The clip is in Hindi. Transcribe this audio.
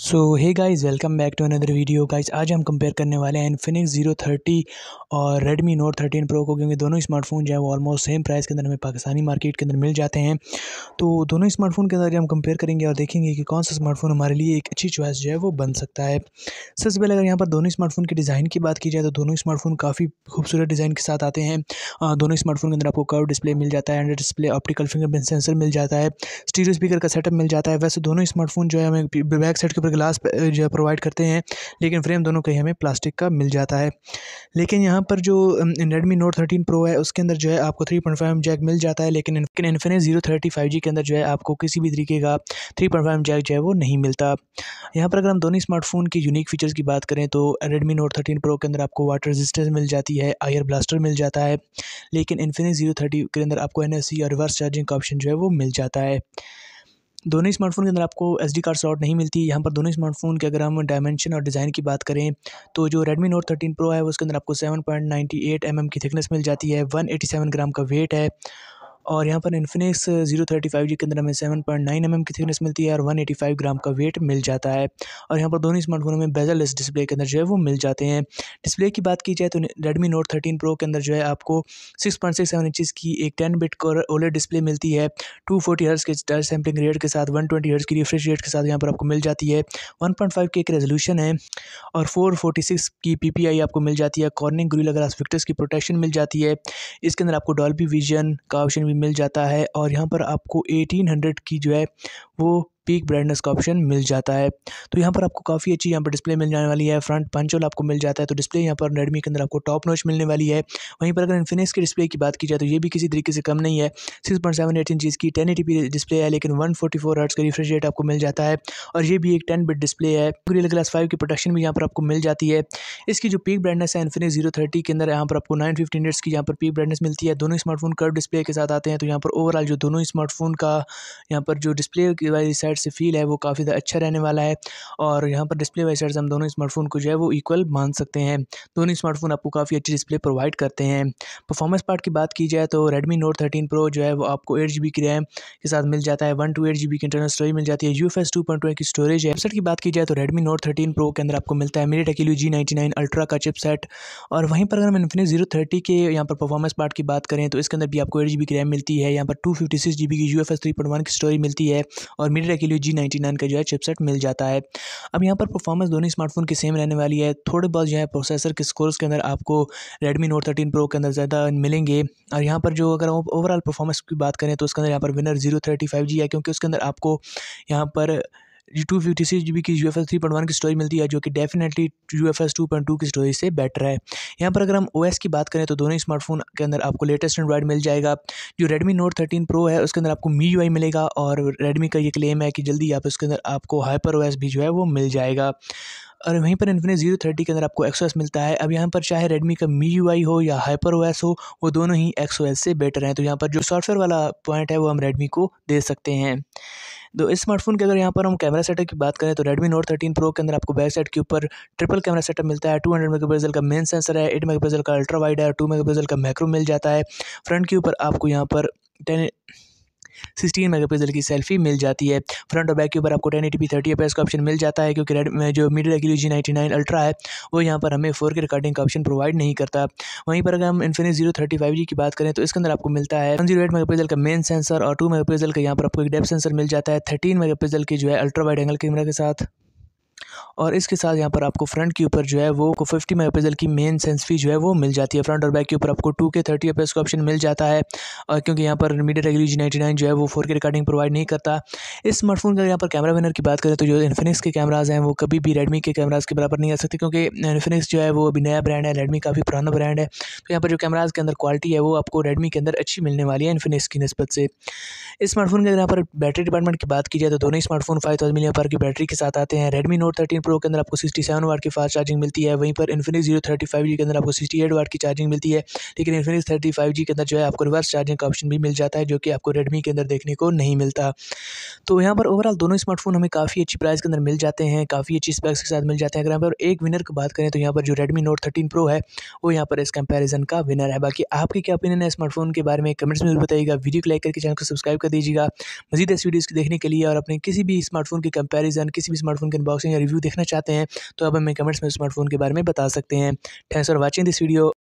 so hey guys welcome back to another video guys आज हम कंपेयर करने वाले हैं इन्फिनिक्स जीरो थर्टी और रेडमी नोट थर्टीन प्रो को क्योंकि दोनों स्मार्टफोन जो है वो ऑलमोस्ट सेम प्राइस के अंदर हमें पाकिस्तानी मार्केट के अंदर मिल जाते हैं तो दोनों स्मार्टफोन के अंदर हम कंपेयर करेंगे और देखेंगे कि कौन सा स्मार्टफोन हमारे लिए एक अच्छी चॉइस जो है वो बन सकता है सबसे पहले अगर यहाँ पर दोनों स्मार्टफोन की डिज़ाइन की बात की जाए तो दोनों स्मार्टफोन काफ़ी खूबसूरत डिज़ाइन के साथ आते हैं दोनों स्मार्टफोन के अंदर आपको कर्व डिस्प्ले मिल जाता है and display optical fingerprint sensor मिल जाता है स्टीरियो स्पीकर का सेटअप मिल जाता है वैसे दोनों स्मार्टफोन जो है हमें बैक साइड सुपर ग्लास जो है प्रोवाइड करते हैं लेकिन फ्रेम दोनों का ही हमें प्लास्टिक का मिल जाता है लेकिन यहाँ पर जो रेडमी नोट थर्टीन प्रो है उसके अंदर जो है आपको थ्री पॉइंट फाइव जैक मिल जाता है लेकिन Infinix zero thirty five G के अंदर जो है आपको किसी भी तरीके का थ्री पॉइंट फाइव जैक जो है वो नहीं मिलता यहाँ पर अगर हम दोनों स्मार्टफोन के यूनिक फीचर्स की बात करें तो रेडमी नोट थर्टीन प्रो के अंदर आपको वाटर रेजिस्टेंस मिल जाती है आयर ब्लास्टर मिल जाता है लेकिन इन्फिनिक्स जीरो थर्टी के अंदर आपको एन और रिवर्स चार्जिंग का ऑप्शन जो है वो मिल जाता है दोनों ही स्मार्टफ़ोन के अंदर आपको एस डी कार्ड स्लॉट नहीं मिलती यहाँ पर दोनों स्मार्टफ़ोन के अगर हम डायमेंशन और डिज़ाइन की बात करें तो जो Redmi Note 13 Pro है उसके अंदर आपको 7.98 पॉइंट mm की थिकनेस मिल जाती है 187 ग्राम का वेट है और यहाँ पर Infinix zero thirty five G के अंदर हमें seven point nine M M की थिकनेस मिलती है और वन एटी फाइव ग्राम का वेट मिल जाता है और यहाँ पर दोनों स्मार्टफोन में बेजरलेस डिस्प्ले के अंदर जो है वो मिल जाते हैं डिस्प्ले की बात की जाए तो रेडमी नोट थर्टीन प्रो के अंदर जो है आपको six point six seven inches की एक ten bit curved OLED display मिलती है टू फोर्टी हर्ट्स के टच सैम्पलिंग रेट के साथ वन ट्वेंटी हर्ट्स की रिफ्रेश रेट के साथ यहाँ पर आपको मिल जाती है वन पॉइंट फाइव की एक रेजोलूशन है और फोर फोर्टी सिक्स की पी पी आई आपको मिल जाती है कॉर्निंग ग्रिल अगर आप विक्टर्स की प्रोटेक्शन मिल जाती है इसके अंदर आपको डॉल्बी विजन का ऑप्शन में मिल जाता है और यहाँ पर आपको एटीन हंड्रेड की जो है वो पीक ब्राइटनेस का ऑप्शन मिल जाता है तो यहाँ पर आपको काफ़ी अच्छी यहाँ पर डिस्प्ले मिल जाने वाली है फ्रंट पंचोल आपको मिल जाता है तो डिस्प्ले यहाँ पर रेडमी के अंदर आपको टॉप नोच मिलने वाली है वहीं पर अगर इन्फिनिक्स की डिस्प्ले की बात की जाए तो ये भी किसी तरीके से कम नहीं है सिक्स पॉइंट सेवन एट की टेन डिस्प्ले है लेकिन वन फोर्टी फोर का रिफ्रेश रेट आपको मिल जाता है और ये भी एक टेन बिट डिस्प्ले है ग्रिल ग्लास फाइव की प्रोटेक्शन भी यहाँ पर आपको मिल जाती है इसकी जो पीक ब्राइटनेस है इन्फिनिक्स जीरो थर्टी के अंदर यहाँ पर आपको नाइन फिफ्टी की यहाँ पर पीक ब्राइटनेस मिलती है दोनों स्मार्टफोन कर्व डिस्प्ले के साथ आते हैं तो यहाँ पर ओवरऑल जो दोनों स्मार्टफोन का यहाँ पर जो डिस्प्ले वाली साइड से फील है वो काफ़ी ज़्यादा अच्छा रहने वाला है और यहाँ पर डिस्प्ले वाइज साइड से हम दोनों स्मार्टफोन को जो है वो इक्वल मान सकते हैं दोनों स्मार्टफोन आपको काफ़ी अच्छी डिस्प्ले प्रोवाइड करते हैं परफॉर्मेंस पार्ट की बात की जाए तो रेडमी नोट थर्टीन प्रो जो है वो आपको एट जी की रैम के साथ मिल जाता है वन टू एट जी की इंटरनल स्टोरेज मिल जाती है U F S two point two की स्टोरेज है की बात की जाए तो रेडमी नोट थर्टीन प्रो के अंदर आपको मिलता है मेरे टेकिलो जी नाइन्टी नाइन अल्ट्रा का चिपसेट और वहीं पर अगर हम इन्फिनिक्स जीरो थर्टी के यहाँ पर परफॉर्मेंस पार्ट की बात करें तो इसके अंदर भी आपको एट जी की रैम मिलती है यहाँ पर two fifty six G B की U F S three point one की स्टोरेज मिलती है और मेरे के लिए जी नाइन्टी नाइन का जो है चिपसेट मिल जाता है अब यहाँ पर परफॉर्मेंस दोनों स्मार्टफोन की सेम रहने वाली है थोड़े बहुत जो है प्रोसेसर के स्कोर्स के अंदर आपको रेडमी नोट थर्टीन प्रो के अंदर ज़्यादा मिलेंगे और यहाँ पर जो अगर ओवरऑल परफॉर्मेंस की बात करें तो उसके अंदर यहाँ पर विनर जीरो थर्टी फाइव जी है क्योंकि उसके अंदर आपको यहाँ पर two fifty six G B की U F S three point one की स्टोरेज मिलती है जो कि definitely U F S two point two की स्टोरेज से बेटर है यहाँ पर अगर हम ओ एस की बात करें तो दोनों ही स्मार्टफोन के अंदर आपको लेटेस्ट एंड्रॉइड मिल जाएगा जो रेडमी नोट थर्टीन प्रो है उसके अंदर आपको मी यू आई मिलेगा और रेडमी का ये क्लेम है कि जल्दी आप उसके अंदर आपको हाइपर ओ एस भी जो है वो मिल जाएगा और वहीं पर इन्फिनिक्स जीरो थर्टी के अंदर आपको एस मिलता है अब यहाँ पर चाहे रेडमी का मी यू आई हो या हाइपर ओ एस हो वो दोनों ही एस से बेटर हैं तो यहाँ पर जो सॉफ्टवेयर वाला पॉइंट है वो हम रेडमी को दे सकते हैं तो इस स्मार्टफोन के अगर यहाँ पर हम कैमरा सेटअप की बात करें तो रेडमी नोट थर्टीन प्रो के अंदर आपको बैक साइड के ऊपर ट्रिपल कैमरा सेटअप मिलता है टू हंड्रेड का मेन सेंसर है एट मेगा का अल्ट्रा वाइड है टू मेगा का मैक्रो मिल जाता है फ्रंट के ऊपर आपको यहाँ पर टेन सिक्सटीन मेगापिक्सल की सेल्फी मिल जाती है फ्रंट और बैक के ऊपर आपको ten eighty P thirty F का ऑप्शन मिल जाता है क्योंकि रेड जो मिड रेगुलर जी नाइन्टी नाइन अल्ट्रा है वो यहाँ पर हमें फोर के रिकॉर्डिंग का ऑप्शन प्रोवाइड नहीं करता वहीं पर अगर हम Infinix zero thirty five G की बात करें तो इसके अंदर आपको मिलता है वन जीरो एट मेगापिक्सल का मेन सेंसर और टू मेगापिक्सल का यहाँ पर आपको एक डेप सेंसर मिल जाता है थर्टीन मेगापिक्सल की जो है अल्ट्रा वाइड एंगल कैमरा के साथ और इसके साथ यहाँ पर आपको फ्रंट के ऊपर जो है वो को फिफ्टी मेगापिक्सल की मेन सेंसफी जो है वो मिल जाती है फ्रंट और बैक के ऊपर आपको टू के थर्टी एफ का ऑप्शन मिल जाता है और क्योंकि यहाँ पर मीडिया जी नाइन्टी नाइन जो है वो फोर के रिकॉर्डिंग प्रोवाइड नहीं करता इस स्मार्टफोन का यहाँ पर कैमरा विनर की बात करें तो जो इन्फिनिक्स के कैमराज हैं वो कभी भी रेडमी के कैमराज के बराबर नहीं आ सकते क्योंकि इन्फिनिक्स जो है वो अभी नया ब्रांड है रेडमी काफ़ी पुराना ब्रांड है तो यहाँ पर जो कैमराज के अंदर क्वालिटी है वो आपको रेडमी के अंदर अच्छी मिलने वाली है इन्फिनिक्स की नस्बत से इस स्मार्टफोन के अगर यहाँ पर बैटरी डिपार्टमेंट की बात की जाए तो दोनों स्मार्टफोन फाइव थाउजेंड मिलियन की बैटरी के साथ आते हैं रेडमी नोट थर्टीन प्रो के अंदर आपको सिक्सटी सेवन वाट की फास्ट चार्जिंग मिलती है वहीं पर Infinix zero thirty five G के अंदर आपको सिक्सटी एट वाट की चार्जिंग मिलती है लेकिन इन्फिनिक्स थर्टी फाइव जी के अंदर जो है आपको रिवर्स चार्जिंग का ऑप्शन भी मिल जाता है जो कि आपको रेडमी के अंदर देखने को नहीं मिलता तो यहाँ पर ओवरऑल दोनों स्मार्टफोन हमें काफ़ी अच्छी प्राइस के अंदर मिल जाते हैं काफ़ी अच्छी स्पैक्स के साथ मिल जाते हैं अगर यहाँ पर एक विनर की बात करें तो यहाँ पर जो रेडमी नोट थर्टीन प्रो है वो यहाँ पर इस कंपेरिजन का विनर है बाकी आपकी क्या ओपिनियन है स्मार्टफोन के बारे में कमेंट्स में बताइएगा वीडियो को लाइक करके चैनल को सब्सक्राइब कर दीजिएगा मजीद ऐसी वीडियोज़ देखने के लिए और अपने किसी भी स्मार्टफोन के कंपेरिजन किसी भी स्मार्टफोन के अनबॉक्सिंग या रिव्यू देखना चाहते हैं तो आप हमें कमेंट्स में स्मार्टफोन के बारे में बता सकते हैं thanks for watching this video